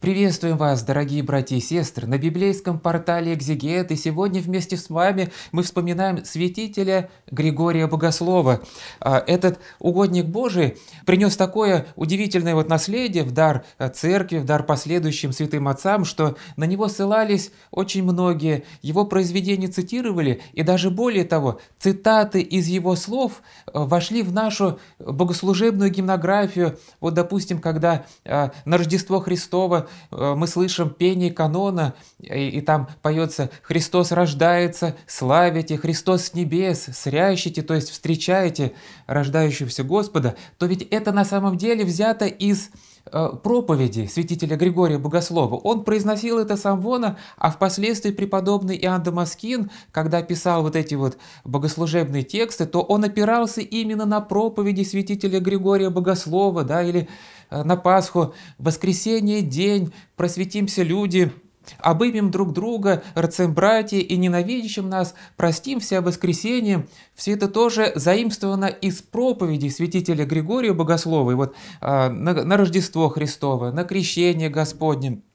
Приветствуем вас, дорогие братья и сестры, на библейском портале «Экзегет», и сегодня вместе с вами мы вспоминаем святителя Григория Богослова. А, этот угодник Божий принес такое удивительное вот наследие в дар а, церкви, в дар последующим святым отцам, что на него ссылались очень многие, его произведения цитировали, и даже более того, цитаты из его слов а, вошли в нашу богослужебную гимнографию. Вот, допустим, когда на Рождество Христово Э, мы слышим пение канона, и, и там поется «Христос рождается, славите, Христос с небес, срящите», то есть встречаете рождающегося Господа, то ведь это на самом деле взято из Э, проповеди святителя Григория Богослова. Он произносил это сам Вона, а впоследствии преподобный Иоанн Дамаскин, когда писал вот эти вот богослужебные тексты, то он опирался именно на проповеди святителя Григория Богослова, да, или э, на Пасху «Воскресенье день, просветимся люди», обымем друг друга, рцем братья и ненавидящим нас, простим все воскресенье. Все это тоже заимствовано из проповеди святителя Григория Богослова. И вот а, на, на Рождество Христово, на крещение Господнем –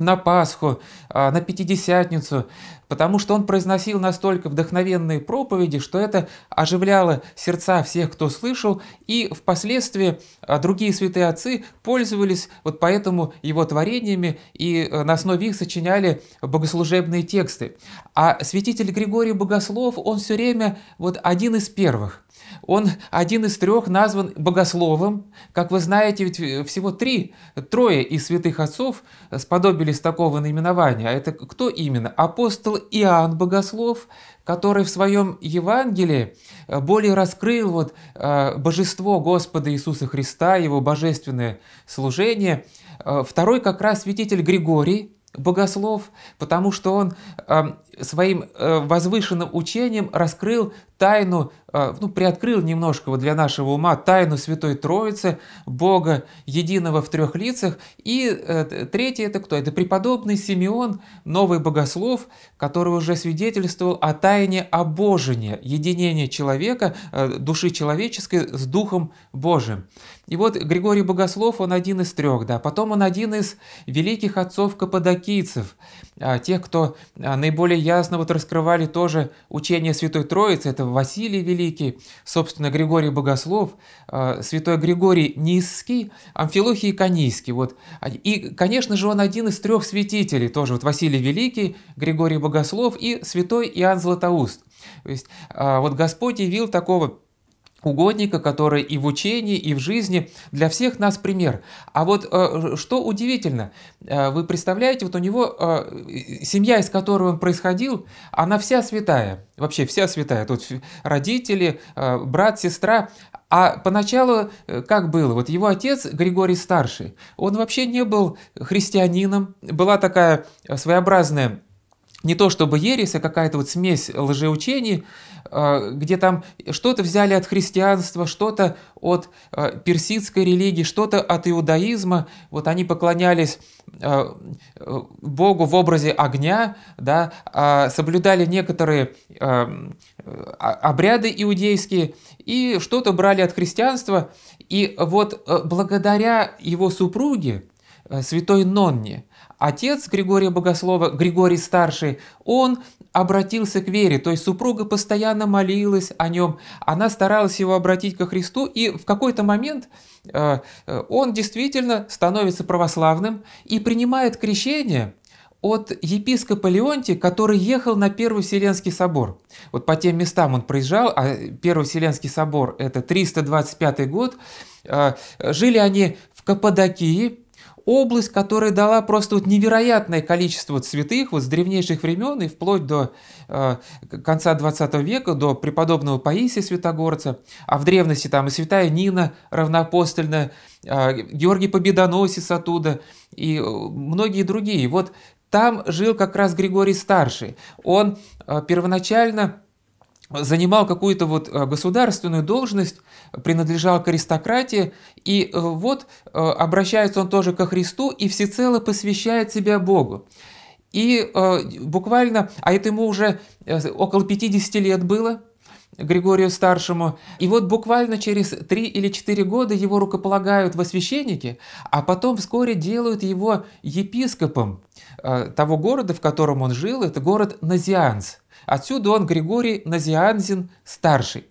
на Пасху, а, на Пятидесятницу, потому что он произносил настолько вдохновенные проповеди, что это оживляло сердца всех, кто слышал, и впоследствии а, другие святые отцы пользовались вот поэтому его творениями и э, на основе их сочиняли богослужебные тексты. А святитель Григорий Богослов, он все время вот один из первых – он один из трех назван богословом. Как вы знаете, ведь э, всего три, трое из святых отцов сподобились такого наименования. А это кто именно? Апостол Иоанн Богослов, который в своем Евангелии э, более раскрыл вот э, божество Господа Иисуса Христа, его божественное служение. Второй как раз святитель Григорий, богослов, потому что он своим э, возвышенным учением раскрыл тайну, э, ну, приоткрыл немножко вот для нашего ума тайну Святой Троицы, Бога единого в трех лицах. И э, третий это кто? Это преподобный Симеон, новый богослов, который уже свидетельствовал о тайне обожения, единения человека, души человеческой с Духом Божиим. И вот Григорий Богослов, он один из трех, да, потом он один из великих отцов каппадокийцев – а тех, кто а, наиболее ясно вот раскрывали тоже учение Святой Троицы, это Василий Великий, собственно, Григорий Богослов, а, Святой Григорий Низский, Амфилохий Конийский. Вот. И, конечно же, он один из трех святителей тоже, вот Василий Великий, Григорий Богослов и Святой Иоанн Златоуст. То есть вот Господь явил такого угодника, который и в учении, и в жизни для всех нас пример. А вот э, что удивительно, э, вы представляете, вот у него э, семья, из которой он происходил, она вся святая, вообще вся святая. Тут родители, брат, сестра, а поначалу как было? Вот его отец Григорий Старший, он вообще не был христианином, была такая своеобразная не то чтобы ересь, а какая-то вот смесь лжеучений, а, где там что-то взяли от христианства, что-то от а, персидской религии, что-то от иудаизма. Вот они поклонялись а, Богу в образе огня, да, соблюдали некоторые обряды иудейские и что-то брали от христианства. И вот благодаря его супруге, святой Нонне, Отец Григория Богослова, Григорий Старший, он обратился к вере, то есть супруга постоянно молилась о нем, она старалась его обратить ко Христу, и в какой-то момент э, э, он действительно становится православным и принимает крещение – от епископа Леонтия, который ехал на Первый Вселенский собор. Вот по тем местам он проезжал, а Первый Вселенский собор – это 325 год. Э, жили они в Каппадокии, область, которая дала просто вот невероятное количество святых вот с древнейших времен и вплоть до э, конца 20 века, до преподобного Паисия Святогорца, а в древности там и святая Нина равноапостольная, э, Георгий Победоносец оттуда и э, многие другие. Вот там жил как раз Григорий Старший. Он э, первоначально занимал какую-то вот э, государственную должность, принадлежал к аристократии, и э, вот э, обращается он тоже ко Христу и всецело посвящает себя Богу. И буквально, а это ему уже около 50 лет было, Григорию Старшему. И вот буквально через три или четыре года его рукополагают во священники, а потом вскоре делают его епископом того города, в котором он жил, это город Назианс. Отсюда он Григорий Назианзин старший.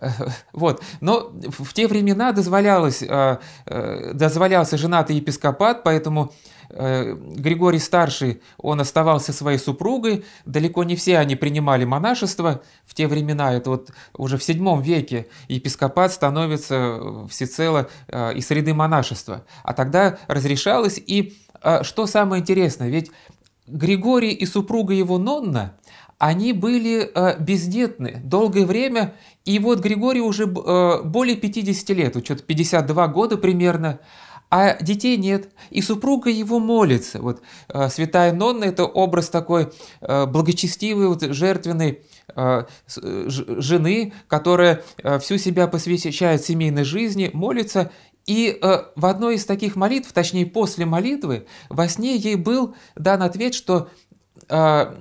Вот. Но в те времена дозволялось, э, э, дозволялся женатый епископат, поэтому э, Григорий Старший, он оставался своей супругой, далеко не все они принимали монашество в те времена, это вот уже в седьмом веке епископат становится всецело из среды монашества, а тогда разрешалось, и что самое интересное, ведь Григорий и супруга его Нонна, они были э, бездетны долгое время, и вот Григорий уже э, более 50 лет, что-то 52 года примерно, а детей нет, и супруга его молится. Вот э, святая Нонна – это образ такой э, благочестивой, вот, жертвенной э, э жены, которая э, всю себя посвящает семейной жизни, молится, и э, в одной из таких молитв, точнее после молитвы, во сне ей был дан ответ, что а,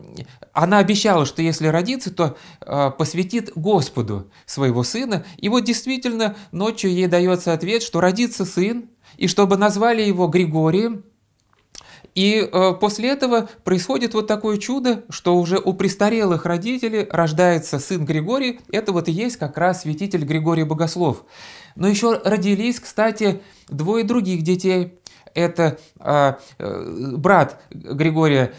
она обещала, что если родится, то а, посвятит Господу своего сына. И вот действительно ночью ей дается ответ, что родится сын, и чтобы назвали его Григорием. И а, после этого происходит вот такое чудо, что уже у престарелых родителей рождается сын Григорий. Это вот и есть как раз святитель Григорий Богослов. Но еще родились, кстати, двое других детей – это а, э, брат Григория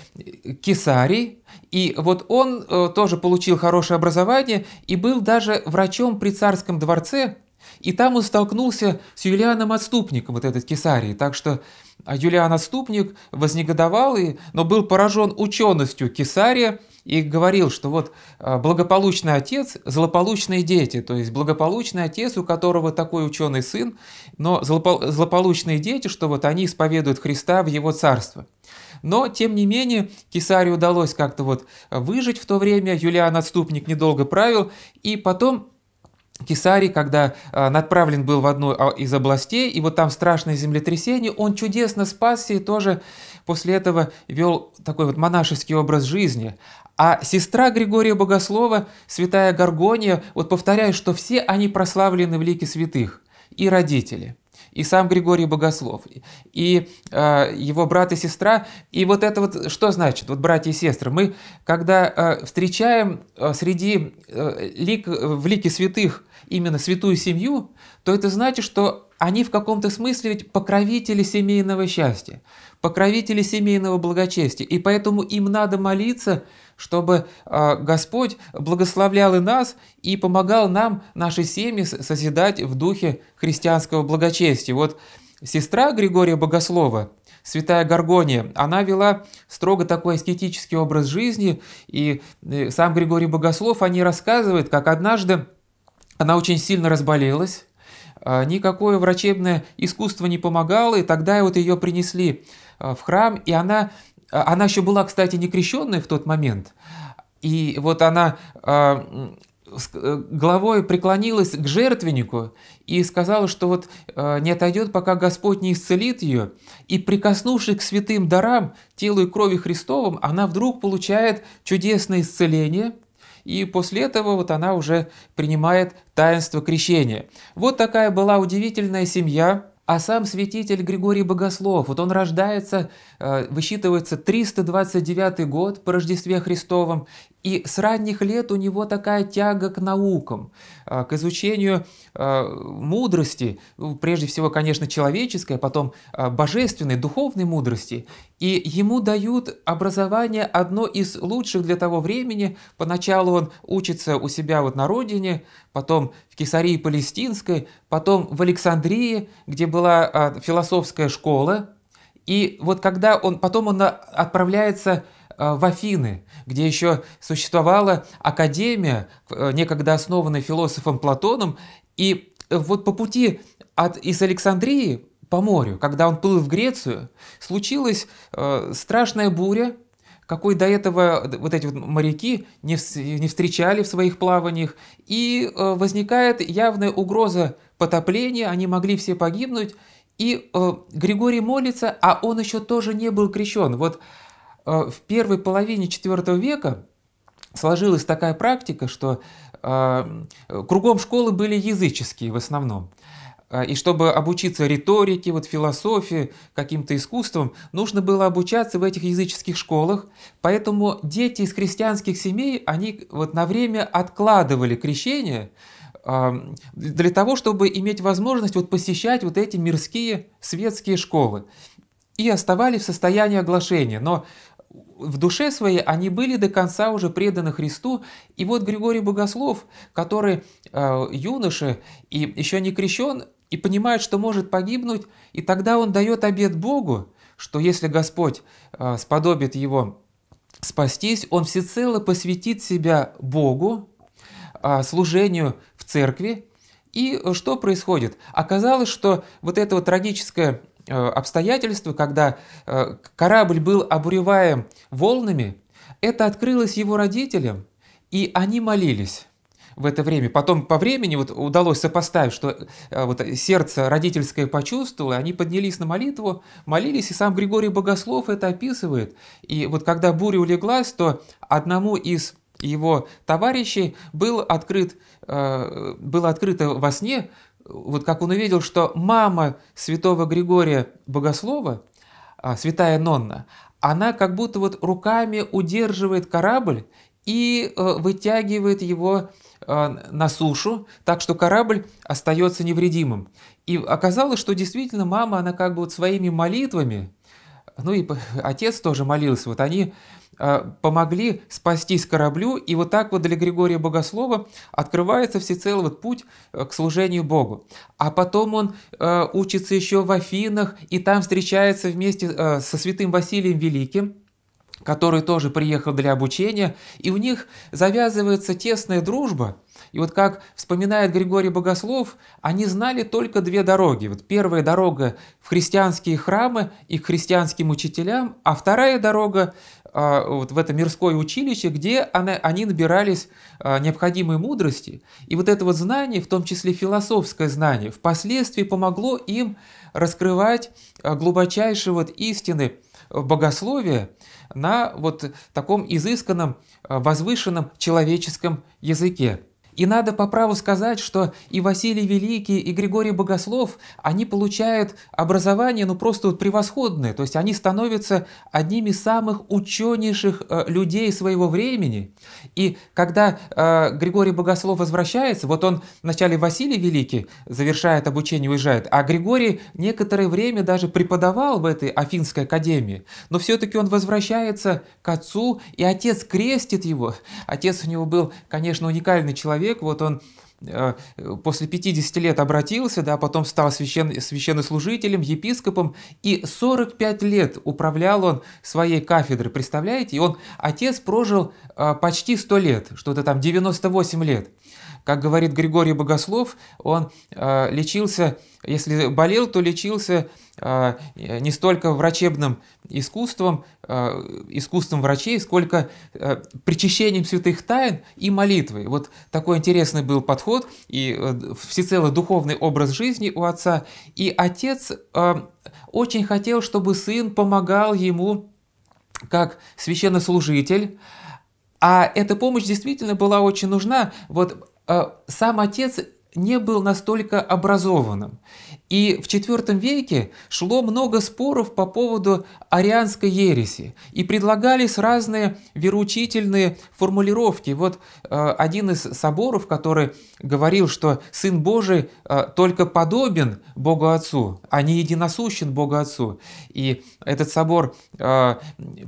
Кесарий, и вот он э, тоже получил хорошее образование и был даже врачом при царском дворце, и там он столкнулся с Юлианом Отступником, вот этот Кесарий, так что а, Юлиан Отступник вознегодовал, и, но был поражен ученостью Кесария – и говорил, что вот э, благополучный отец, злополучные дети, то есть благополучный отец, у которого такой ученый сын, но злополучные дети, что вот они исповедуют Христа в его царство. Но, тем не менее, Кесаре удалось как-то вот выжить в то время, Юлиан Отступник недолго правил, и потом Кесарий, когда отправлен э, был в одну а, из областей, и вот там страшное землетрясение, он чудесно спасся и тоже после этого вел такой вот монашеский образ жизни. А сестра Григория Богослова, святая Горгония, вот повторяю, что все они прославлены в лике святых, и родители – и сам Григорий Богослов, и э, его брат и сестра. И вот это вот что значит, вот братья и сестры? Мы, когда э, встречаем э, среди э, лик, в лике святых именно святую семью, то это значит, что они в каком-то смысле ведь покровители семейного счастья, покровители семейного благочестия. И поэтому им надо молиться, чтобы а, Господь благословлял и нас и помогал нам, наши семьи, созидать в духе христианского благочестия. Вот сестра Григория Богослова, святая Гаргония, она вела строго такой аскетический образ жизни, и сам Григорий Богослов о ней рассказывает, как однажды она очень сильно разболелась, а, никакое врачебное искусство не помогало, и тогда вот ее принесли а, в храм, и она, а, она еще была, кстати, не крещенная в тот момент, и вот она э, головой преклонилась к жертвеннику и сказала, что вот не отойдет, пока Господь не исцелит ее. И прикоснувшись к святым дарам, телу и крови Христовым, она вдруг получает чудесное исцеление – и после этого вот она уже принимает таинство крещения. Вот такая была удивительная семья, а сам святитель Григорий Богослов, вот он рождается, э, высчитывается 329 год по Рождестве Христовом, и с ранних лет у него такая тяга к наукам, а, к изучению а, мудрости, ну, прежде всего, конечно, человеческой, а потом а, божественной, духовной мудрости. И ему дают образование одно из лучших для того времени. Поначалу он учится у себя вот на родине, потом в Кесарии Палестинской, потом в Александрии, где была философская школа. И вот когда он, потом он отправляется Э, в Афины, где еще существовала академия, э, некогда основанная философом Платоном, и э, вот по пути от, из Александрии по морю, когда он плыл в Грецию, случилась э, страшная буря, какой до этого вот эти вот моряки не, не встречали в своих плаваниях, и э, возникает явная угроза потопления, они могли все погибнуть, и э, Григорий молится, а он еще тоже не был крещен. Вот Э, в первой половине IV века сложилась такая практика, что э, кругом школы были языческие в основном. Э, и чтобы обучиться риторике, вот философии, каким-то искусствам, нужно было обучаться в этих языческих школах. Поэтому дети из христианских семей, они вот на время откладывали крещение для того, чтобы иметь возможность вот посещать вот эти мирские светские школы и оставались в состоянии оглашения. Но в душе своей они были до конца уже преданы Христу. И вот Григорий Богослов, который э, юноша и еще не крещен, и понимает, что может погибнуть, и тогда он дает обет Богу, что если Господь э, сподобит его спастись, он всецело посвятит себя Богу, э, служению в церкви. И э, что происходит? Оказалось, что вот это вот трагическое Э, обстоятельства, когда э, корабль был обуреваем волнами, это открылось его родителям, и они молились в это время. Потом по времени вот удалось сопоставить, что э, вот сердце родительское почувствовало, они поднялись на молитву, молились, и сам Григорий Богослов это описывает. И вот когда буря улеглась, то одному из его товарищей был открыт, было открыто во сне вот как он увидел, что мама святого Григория Богослова, а, святая Нонна, она как будто вот руками удерживает корабль и э, вытягивает его э, на сушу, так что корабль остается невредимым. И оказалось, что действительно мама, она как бы вот своими молитвами, ну и отец тоже молился, вот они Э, помогли спастись кораблю, и вот так вот для Григория Богослова открывается всецелый вот путь э, к служению Богу. А потом он э, учится еще в Афинах, и там встречается вместе со святым Василием Великим, который тоже приехал для обучения, и у них завязывается тесная дружба. И вот как вспоминает Григорий Богослов, они знали только две дороги. Вот первая дорога в христианские храмы и к христианским учителям, а вторая дорога а, вот в это мирское училище, где она, они набирались а, необходимой мудрости. И вот это вот знание, в том числе философское знание, впоследствии помогло им раскрывать а, глубочайшие вот истины богословия на вот таком изысканном, возвышенном человеческом языке. И надо по праву сказать, что и Василий Великий, и Григорий Богослов, они получают образование, ну просто вот превосходное, то есть они становятся одними из самых ученейших э, людей своего времени. И когда э, Григорий Богослов возвращается, вот он вначале Василий Великий завершает обучение, уезжает, а Григорий некоторое время даже преподавал в этой Афинской академии, но все-таки он возвращается к отцу, и отец крестит его. Отец у него был, конечно, уникальный человек, человек, вот он э, после 50 лет обратился, да, потом стал священ, священнослужителем, епископом, и 45 лет управлял он своей кафедрой, представляете? И он, отец прожил э, почти 100 лет, что-то там 98 лет. Как говорит Григорий Богослов, он э, лечился, если болел, то лечился не столько врачебным искусством, э, искусством врачей, сколько э, причащением святых тайн и молитвой. Вот такой интересный был подход и э, всецело духовный образ жизни у отца. И отец очень хотел, чтобы сын помогал ему как священнослужитель, а эта помощь действительно была очень нужна. Вот сам отец не был настолько образованным. И в IV веке шло много споров по поводу арианской ереси, и предлагались разные вероучительные формулировки. Вот э, один из соборов, который говорил, что Сын Божий э, только подобен Богу Отцу, а не единосущен Богу Отцу. И этот собор э,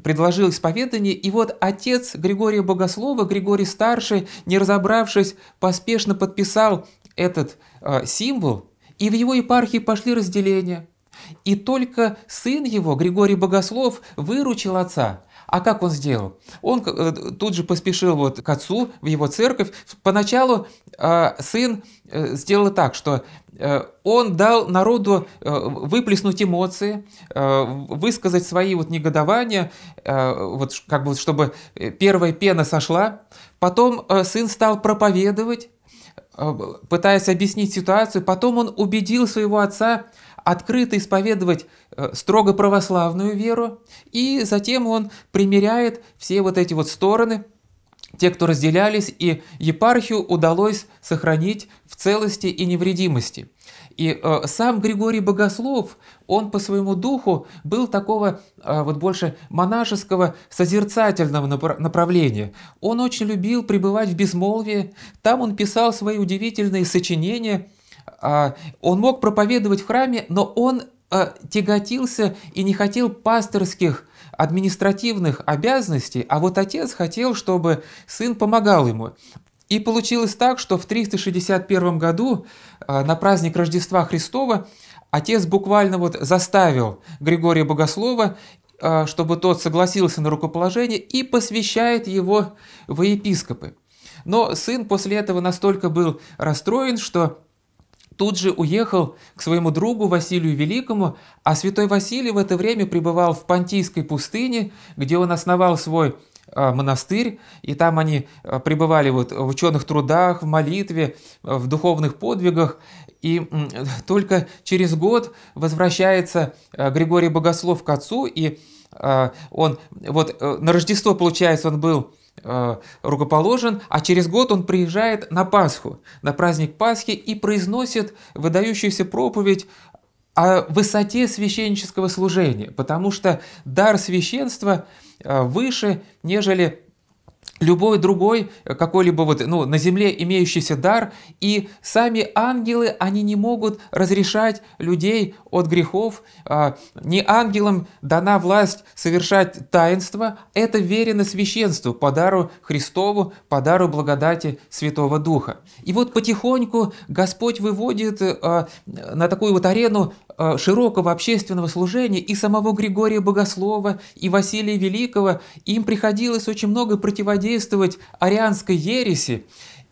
предложил исповедание, и вот отец Григория Богослова, Григорий Старший, не разобравшись, поспешно подписал этот э, символ – и в его епархии пошли разделения. И только сын его, Григорий Богослов, выручил отца. А как он сделал? Он э, тут же поспешил вот к отцу в его церковь. Поначалу э, сын э, сделал так, что он дал народу выплеснуть эмоции, высказать свои вот негодования, вот как бы чтобы первая пена сошла. Потом сын стал проповедовать, Э, пытаясь объяснить ситуацию. Потом он убедил своего отца открыто исповедовать э, строго православную веру. И затем он примеряет все вот эти вот стороны, те, кто разделялись, и епархию удалось сохранить в целости и невредимости. И э, сам Григорий Богослов, он по своему духу был такого э, вот больше монашеского созерцательного напра направления. Он очень любил пребывать в безмолвии, там он писал свои удивительные сочинения, э, он мог проповедовать в храме, но он э, тяготился и не хотел пасторских административных обязанностей, а вот отец хотел, чтобы сын помогал ему. И получилось так, что в 361 году э, на праздник Рождества Христова отец буквально вот заставил Григория Богослова, э, чтобы тот согласился на рукоположение и посвящает его во епископы. Но сын после этого настолько был расстроен, что тут же уехал к своему другу Василию Великому, а святой Василий в это время пребывал в Понтийской пустыне, где он основал свой а, монастырь, и там они а, пребывали вот в ученых трудах, в молитве, а, в духовных подвигах, и только через год возвращается Григорий Богослов к отцу, и он вот э, на Рождество, получается, он был рукоположен, а через год он приезжает на Пасху, на праздник Пасхи и произносит выдающуюся проповедь о высоте священнического служения, потому что дар священства э, выше, нежели любой другой э, какой-либо вот ну, на земле имеющийся дар, и сами ангелы, они не могут разрешать людей от грехов. Э, не ангелам дана власть совершать таинство, это верено священству, по дару Христову, по дару благодати Святого Духа. И вот потихоньку Господь выводит на такую вот арену Э, широкого общественного служения и самого Григория Богослова, и Василия Великого, им приходилось очень много противодействовать арианской ереси.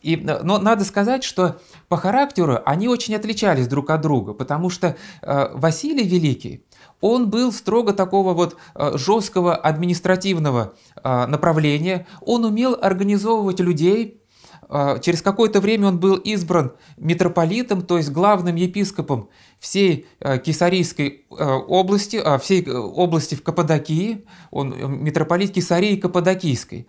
И, э, но надо сказать, что по характеру они очень отличались друг от друга, потому что э, Василий Великий, он был строго такого вот э, жесткого административного э, направления, он умел организовывать людей, а, через какое-то время он был избран митрополитом, то есть главным епископом всей а, Кесарийской а, области, всей э, области в Каппадокии. Он э, митрополит Кесарии Каппадокийской.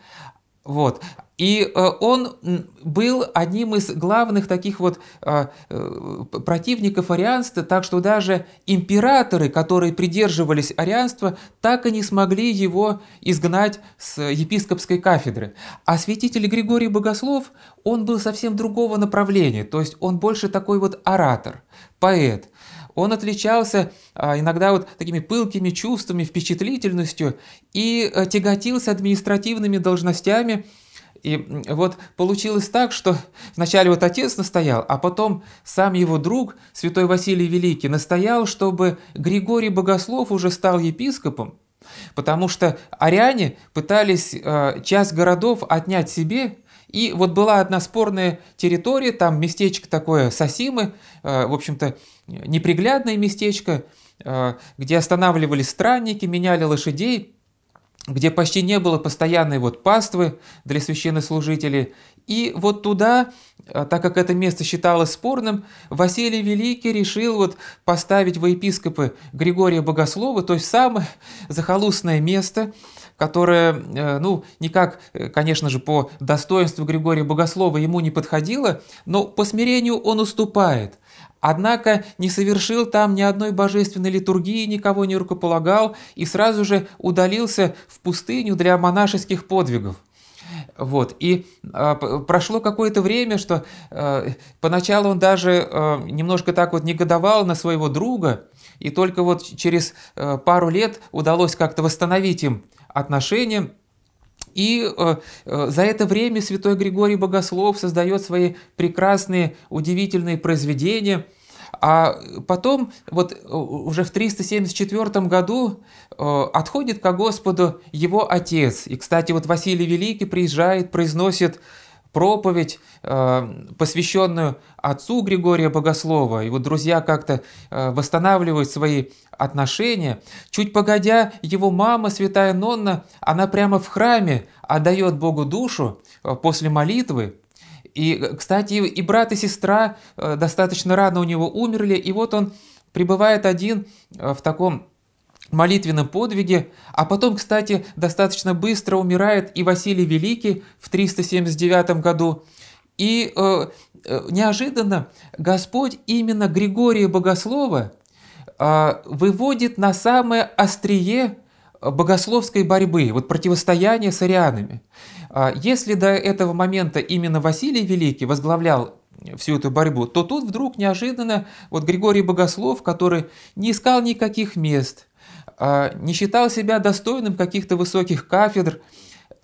Вот. И э, он был одним из главных таких вот э, э, противников арианства, так что даже императоры, которые придерживались арианства, так и не смогли его изгнать с епископской кафедры. А святитель Григорий Богослов, он был совсем другого направления, то есть он больше такой вот оратор, поэт. Он отличался а, иногда вот такими пылкими чувствами, впечатлительностью и э, тяготился административными должностями. И вот получилось так, что вначале вот отец настоял, а потом сам его друг, святой Василий Великий, настоял, чтобы Григорий Богослов уже стал епископом, потому что аряне пытались э, часть городов отнять себе и вот была одна спорная территория, там местечко такое Сосимы, э, в общем-то, неприглядное местечко, э, где останавливались странники, меняли лошадей, где почти не было постоянной вот паствы для священнослужителей. И вот туда, э, так как это место считалось спорным, Василий Великий решил вот поставить во епископы Григория Богослова, то есть самое захолустное место – которая, э, ну, никак, э, конечно же, по достоинству Григория Богослова ему не подходила, но по смирению он уступает. Однако не совершил там ни одной божественной литургии, никого не рукополагал и сразу же удалился в пустыню для монашеских подвигов. Вот. И э, прошло какое-то время, что э, поначалу он даже э, немножко так вот негодовал на своего друга, и только вот через э, пару лет удалось как-то восстановить им отношения. И э, э, за это время святой Григорий Богослов создает свои прекрасные, удивительные произведения. А потом, вот э, уже в 374 году отходит ко Господу его отец. И, кстати, вот Василий Великий приезжает, произносит проповедь, э, посвященную отцу Григория Богослова. И вот друзья как-то э, восстанавливают свои отношения. Чуть погодя, его мама, святая Нонна, она прямо в храме отдает Богу душу э, после молитвы. И, кстати, и брат, и сестра достаточно рано у него умерли, и вот он пребывает один в таком молитвенном подвиге, а потом, кстати, достаточно быстро умирает и Василий Великий в 379 году. И э, э, неожиданно Господь именно Григория Богослова э, выводит на самое острие э, богословской борьбы, вот противостояния с арианами. Э, если до этого момента именно Василий Великий возглавлял всю эту борьбу, то тут вдруг неожиданно вот Григорий Богослов, который не искал никаких мест – а, не считал себя достойным каких-то высоких кафедр,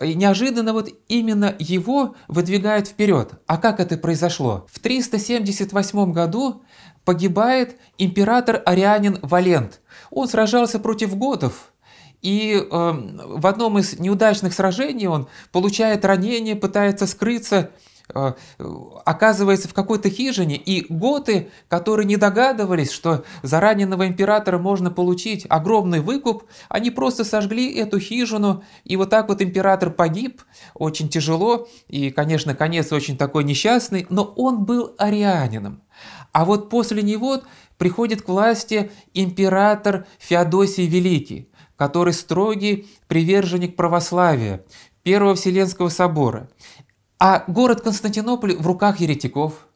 и неожиданно вот именно его выдвигают вперед. А как это произошло? В 378 году погибает император Арианин Валент. Он сражался против готов, и э, в одном из неудачных сражений он получает ранение, пытается скрыться, Э, оказывается в какой-то хижине, и готы, которые не догадывались, что за раненого императора можно получить огромный выкуп, они просто сожгли эту хижину, и вот так вот император погиб, очень тяжело, и, конечно, конец очень такой несчастный, но он был арианином. А вот после него приходит к власти император Феодосий Великий, который строгий приверженник православия, Первого Вселенского собора. А город Константинополь в руках еретиков.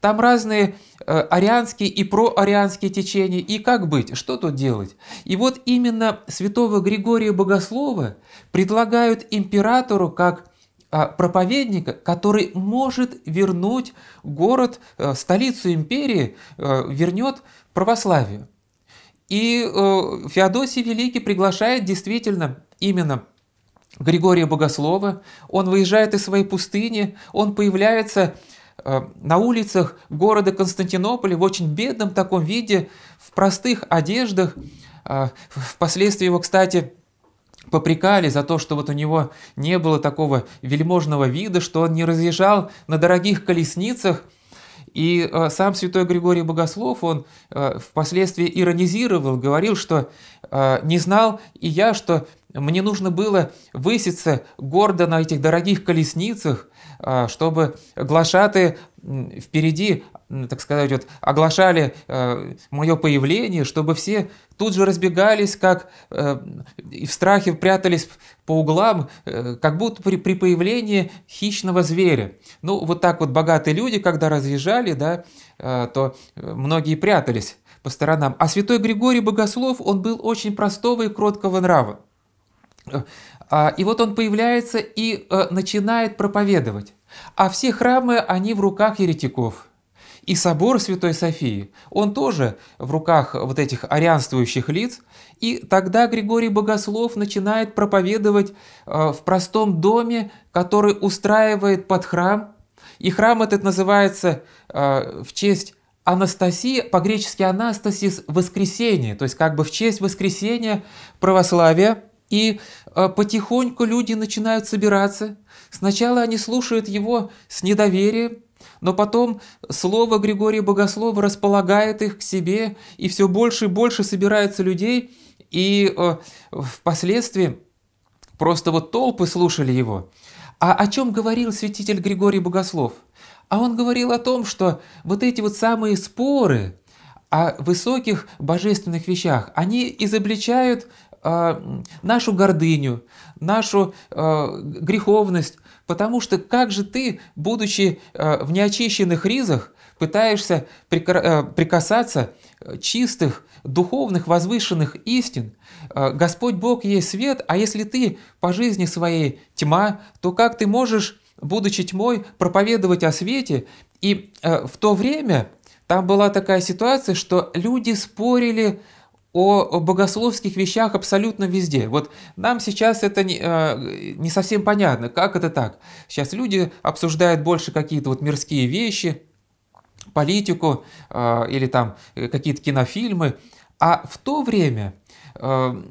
Там разные э, арианские и проарианские течения. И как быть? Что тут делать? И вот именно святого Григория Богослова предлагают императору как а, проповедника, который может вернуть город, э, столицу империи, э, вернет православие. И э, Феодосий Великий приглашает действительно именно Григория Богослова, он выезжает из своей пустыни, он появляется э, на улицах города Константинополя в очень бедном таком виде, в простых одеждах. Э, впоследствии его, кстати, попрекали за то, что вот у него не было такого вельможного вида, что он не разъезжал на дорогих колесницах. И э, сам святой Григорий Богослов, он впоследствии иронизировал, говорил, что не знал и я, что мне нужно было выситься гордо на этих дорогих колесницах, а, чтобы глашаты впереди, так сказать, вот, оглашали а, мое появление, чтобы все тут же разбегались, как э, и в страхе прятались по углам, э, как будто при, при появлении хищного зверя. Ну, вот так вот богатые люди, когда разъезжали, да, а, то э, многие прятались по сторонам. А святой Григорий Богослов, он был очень простого и кроткого нрава. А, и вот он появляется и э, начинает проповедовать. А все храмы, они в руках еретиков. И собор Святой Софии, он тоже в руках вот этих арианствующих лиц. И тогда Григорий Богослов начинает проповедовать э, в простом доме, который устраивает под храм. И храм этот называется э, в честь Анастасия, по-гречески Анастасис, воскресенье, то есть как бы в честь воскресения православия – и э, потихоньку люди начинают собираться. Сначала они слушают его с недоверием, но потом слово Григория Богослова располагает их к себе, и все больше и больше собираются людей, и э, впоследствии просто вот толпы слушали его. А о чем говорил святитель Григорий Богослов? А он говорил о том, что вот эти вот самые споры о высоких божественных вещах, они изобличают а, нашу гордыню, нашу а, греховность, потому что как же ты, будучи а, в неочищенных ризах, пытаешься прикасаться чистых, духовных, возвышенных истин. Господь Бог есть свет, а если ты по жизни своей тьма, то как ты можешь, будучи тьмой, проповедовать о свете? И в то время там была такая ситуация, что люди спорили о богословских вещах абсолютно везде. Вот нам сейчас это не, э, не совсем понятно, как это так. Сейчас люди обсуждают больше какие-то вот мирские вещи, политику э, или там э, какие-то кинофильмы, а в то время э,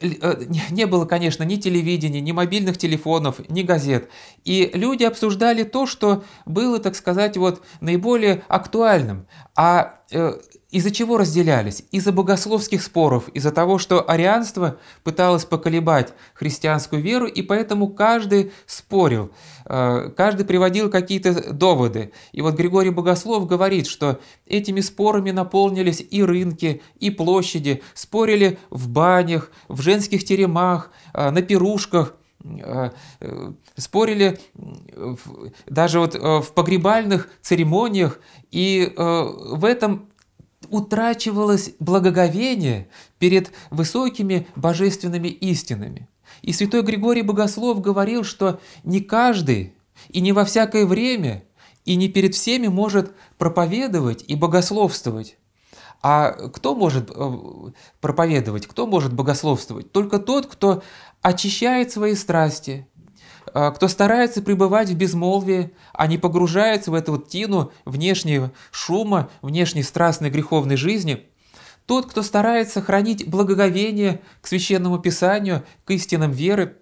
э не было, конечно, ни телевидения, ни мобильных телефонов, ни газет. И люди обсуждали то, что было, так сказать, вот наиболее актуальным. А э, из-за чего разделялись? Из-за богословских споров, из-за того, что арианство пыталось поколебать христианскую веру, и поэтому каждый спорил, э, каждый приводил какие-то доводы. И вот Григорий Богослов говорит, что этими спорами наполнились и рынки, и площади, спорили в банях, в женских теремах, э, на пирушках э, – спорили даже вот в погребальных церемониях, и в этом утрачивалось благоговение перед высокими божественными истинами. И святой Григорий Богослов говорил, что не каждый и не во всякое время и не перед всеми может проповедовать и богословствовать. А кто может э, проповедовать, кто может богословствовать? Только тот, кто очищает свои страсти, а, кто старается пребывать в безмолвии, а не погружается в эту вот тину внешнего шума, внешней страстной греховной жизни, тот, кто старается хранить благоговение к священному писанию, к истинам веры,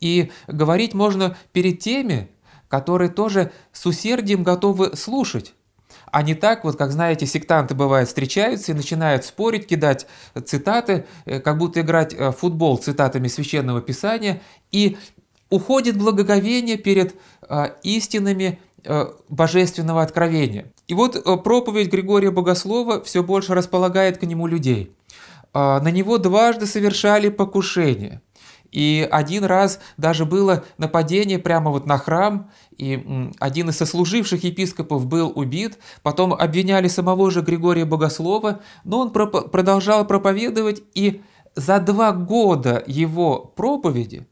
и говорить можно перед теми, которые тоже с усердием готовы слушать. А не так, вот как знаете, сектанты бывают встречаются и начинают спорить, кидать цитаты, э, как будто играть э, в футбол цитатами священного писания, и уходит благоговение перед а, истинами а, божественного откровения. И вот а, проповедь Григория Богослова все больше располагает к нему людей. На него дважды совершали покушение. И один раз даже было нападение прямо вот на храм, и один из сослуживших епископов был убит, потом обвиняли самого же Григория Богослова, но он проп продолжал проповедовать, и за два года его проповеди –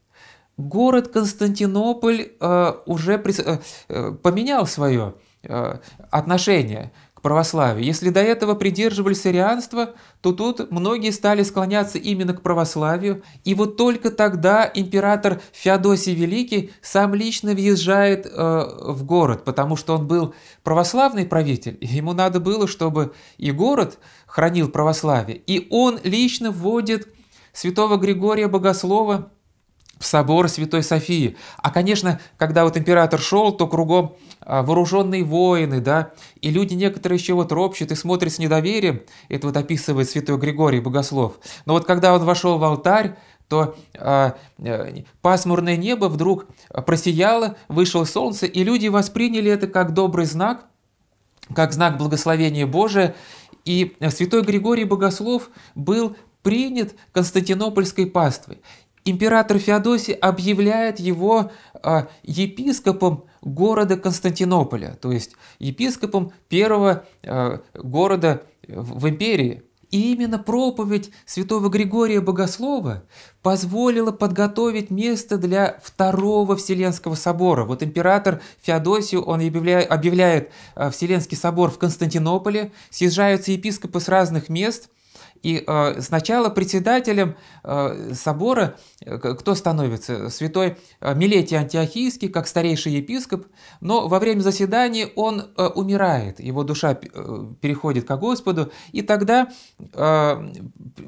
город Константинополь э, уже при, э, э, поменял свое э, отношение к православию. Если до этого придерживались арианства, то тут многие стали склоняться именно к православию. И вот только тогда император Феодосий Великий сам лично въезжает э, в город, потому что он был православный правитель, ему надо было, чтобы и город хранил православие. И он лично вводит святого Григория Богослова – в собор Святой Софии. А, конечно, когда вот император шел, то кругом а, вооруженные воины, да, и люди некоторые еще вот ропщут и смотрят с недоверием, это вот описывает святой Григорий Богослов. Но вот когда он вошел в алтарь, то э, э, пасмурное небо вдруг просияло, вышло солнце, и люди восприняли это как добрый знак, как знак благословения Божия. И святой Григорий Богослов был принят Константинопольской паствой император Феодосий объявляет его э, епископом города Константинополя, то есть епископом первого э, города в, в империи. И именно проповедь святого Григория Богослова позволила подготовить место для Второго Вселенского собора. Вот император Феодосию, он объявляет а, Вселенский собор в Константинополе, съезжаются епископы с разных мест – и э, сначала председателем э, собора, э, кто становится? Святой э, Милетий Антиохийский, как старейший епископ, но во время заседания он э, умирает, его душа э, переходит к Господу, и тогда э,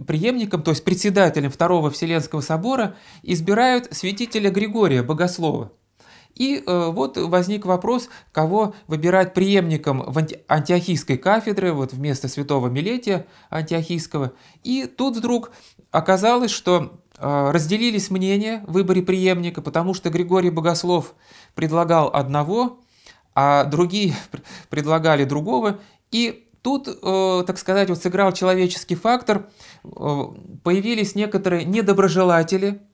преемником, то есть председателем Второго Вселенского собора избирают святителя Григория Богослова. И э, вот возник вопрос, кого выбирать преемником в антиохийской кафедры, вот вместо святого Милетия антиохийского. И тут вдруг оказалось, что э, разделились мнения в выборе преемника, потому что Григорий Богослов предлагал одного, а другие предлагали другого. И тут, э, так сказать, вот сыграл человеческий фактор, появились некоторые недоброжелатели –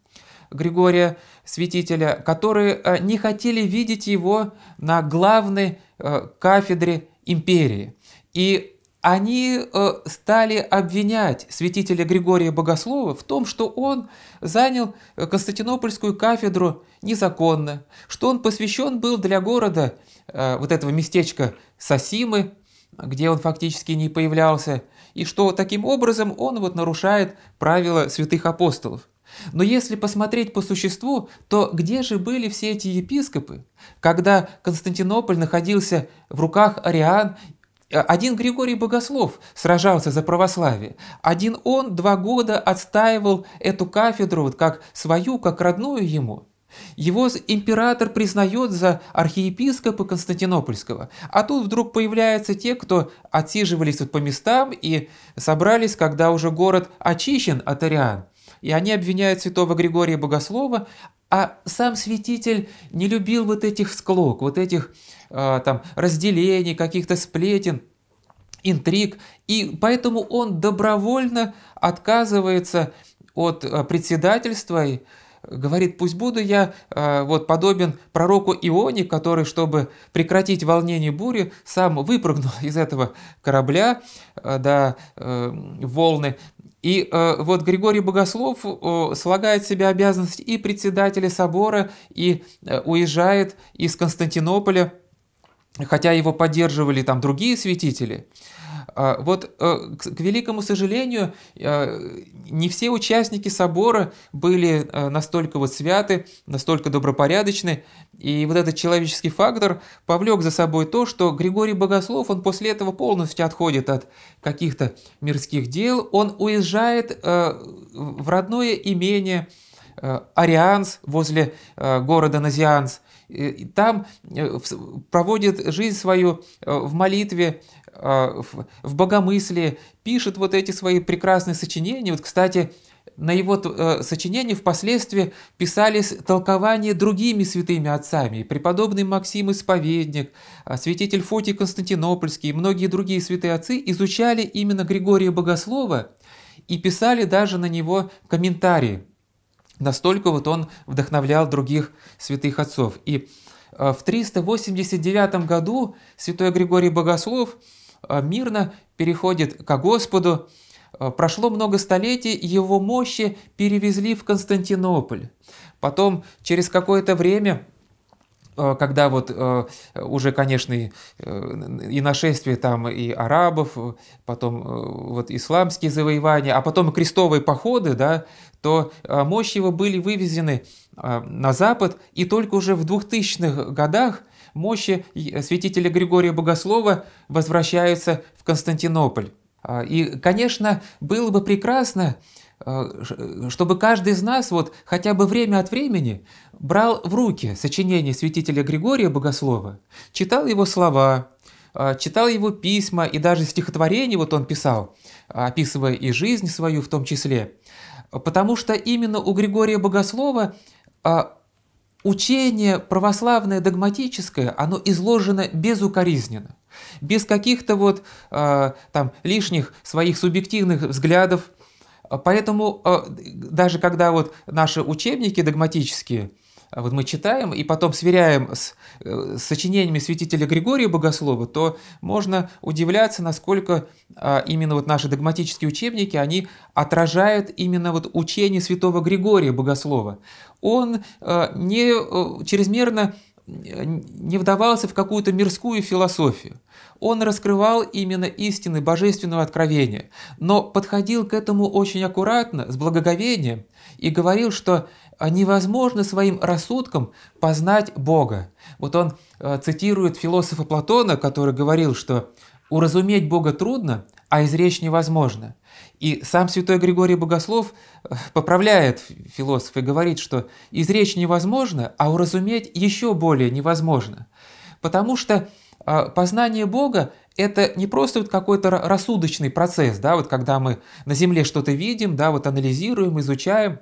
Григория Святителя, которые э, не хотели видеть его на главной э, кафедре империи. И они э, стали обвинять святителя Григория Богослова в том, что он занял Константинопольскую кафедру незаконно, что он посвящен был для города вот этого местечка Сосимы, где он фактически не появлялся, и что таким образом он вот нарушает правила святых апостолов. Но если посмотреть по существу, то где же были все эти епископы? Когда Константинополь находился в руках ариан а, один Григорий Богослов сражался за православие. Один он два года отстаивал эту кафедру вот как свою, как родную ему. Его император признает за архиепископа Константинопольского, а тут вдруг появляются те, кто отсиживались вот по местам и собрались, когда уже город очищен от ариан и они обвиняют святого Григория Богослова, а сам святитель не любил вот этих склок, вот этих э, там разделений, каких-то сплетен, интриг, и поэтому он добровольно отказывается от а, председательства и говорит, пусть буду я э, вот подобен пророку Ионе, который, чтобы прекратить волнение бури, сам выпрыгнул из этого корабля, э, да, э, волны, и э, вот Григорий Богослов э, слагает себе обязанность и председателя собора, и э, уезжает из Константинополя, хотя его поддерживали там другие святители. Э, а, вот, э, к великому сожалению, э, не все участники собора были э, настолько вот святы, настолько добропорядочны, и вот этот человеческий фактор повлек за собой то, что Григорий Богослов, он после этого полностью отходит от каких-то мирских дел, он уезжает в родное имение Арианс возле города Назианс – Э, там э, проводит жизнь свою э, в молитве, в богомыслии, пишет вот эти свои прекрасные сочинения. Вот, кстати, на его сочинения впоследствии писались толкования другими святыми отцами, преподобный Максим Исповедник, святитель Фотий Константинопольский и многие другие святые отцы изучали именно Григория Богослова и писали даже на него комментарии. Настолько вот он вдохновлял других святых отцов. И э, в 389 году святой Григорий Богослов э, мирно переходит ко Господу. Э, прошло много столетий, его мощи перевезли в Константинополь. Потом через какое-то время Э, когда вот э, уже, конечно, э, и нашествие там и арабов, потом вот исламские завоевания, а потом и крестовые походы, да, то мощи его были вывезены на Запад, и только уже в 2000-х годах мощи святителя Григория Богослова возвращаются в Константинополь. А, и, конечно, было бы прекрасно, Э, чтобы каждый из нас вот хотя бы время от времени брал в руки сочинение святителя Григория Богослова, читал его слова, э, читал его письма и даже стихотворения вот он писал, описывая и жизнь свою в том числе. Потому что именно у Григория Богослова э, учение православное, догматическое, оно изложено безукоризненно, без каких-то вот там лишних своих субъективных взглядов, а поэтому а, даже когда вот наши учебники догматические, а вот мы читаем и потом сверяем с, э, с сочинениями святителя Григория Богослова, то можно удивляться, насколько именно вот наши догматические учебники, они отражают именно вот учение святого Григория Богослова. Он не э, чрезмерно не вдавался в какую-то мирскую философию. Он раскрывал именно истины божественного откровения, но подходил к этому очень аккуратно, с благоговением, и говорил, что а, невозможно своим рассудком познать Бога. Вот он э, цитирует философа Платона, который говорил, что уразуметь Бога трудно, а изречь невозможно. И сам святой Григорий Богослов э, поправляет философа и говорит, что изречь невозможно, а уразуметь еще более невозможно. Потому что а, познание Бога – это не просто вот какой-то рассудочный процесс, да, вот когда мы на Земле что-то видим, да, вот анализируем, изучаем,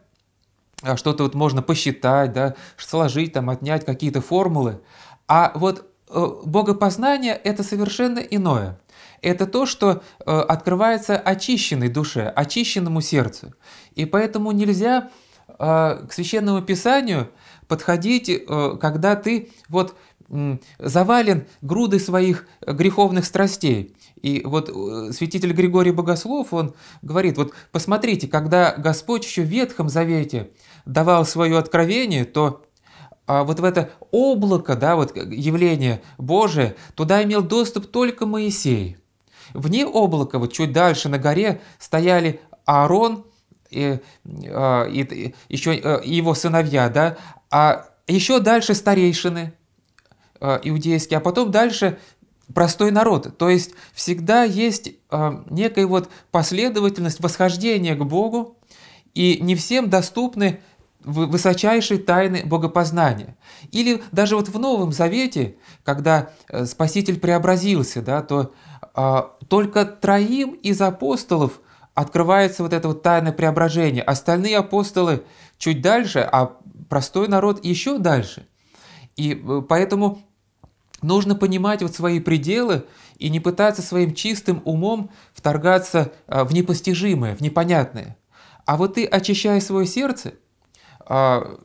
а что-то вот можно посчитать, да, сложить, там, отнять какие-то формулы. А вот э, богопознание – это совершенно иное – это то, что э, открывается очищенной душе, очищенному сердцу. И поэтому нельзя э, к священному писанию подходить, э, когда ты вот завален грудой своих греховных страстей. И вот святитель Григорий Богослов, он говорит, вот посмотрите, когда Господь еще в Ветхом Завете давал свое откровение, то а вот в это облако, да, вот явление Божие, туда имел доступ только Моисей. Вне облака, вот чуть дальше на горе, стояли Аарон и, а, и, еще, э, и его сыновья, да, а еще дальше старейшины э, иудейские, а потом дальше простой народ. То есть всегда есть э, некая вот последовательность восхождения к Богу, и не всем доступны высочайшие тайны богопознания. Или даже вот в Новом Завете, когда Спаситель преобразился, да, то а, только троим из апостолов открывается вот это вот тайное преображение. Остальные апостолы чуть дальше, а простой народ еще дальше. И э, поэтому нужно понимать вот свои пределы и не пытаться своим чистым умом вторгаться а, в непостижимое, в непонятное. А вот ты очищая свое сердце, а,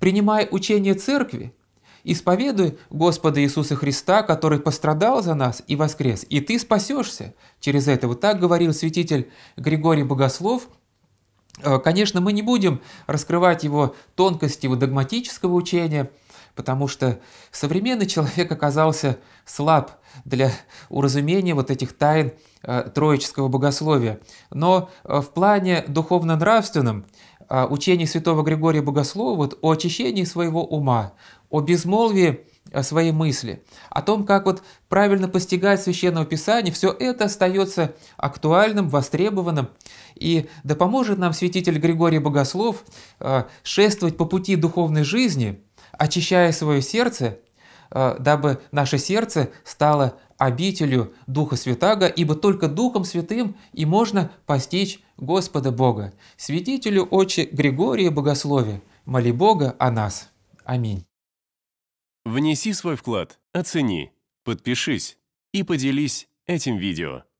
принимая учение церкви, Исповедуй Господа Иисуса Христа, который пострадал за нас и воскрес, и ты спасешься через это. Вот так говорил святитель Григорий Богослов. Э, конечно, мы не будем раскрывать его тонкости его догматического учения, потому что современный человек оказался слаб для уразумения вот этих тайн э, троического богословия. Но э, в плане духовно-нравственном а, учение святого Григория Богослова вот, о очищении своего ума, о безмолвии а, своей мысли, о том, как вот правильно постигать Священное Писание, все это остается актуальным, востребованным, и да поможет нам святитель Григорий Богослов а, шествовать по пути духовной жизни, очищая свое сердце, дабы наше сердце стало обителю Духа Святаго, ибо только Духом Святым и можно постичь Господа Бога. Святителю Отче Григория Богословия, моли Бога о нас. Аминь. Внеси свой вклад, оцени, подпишись и поделись этим видео.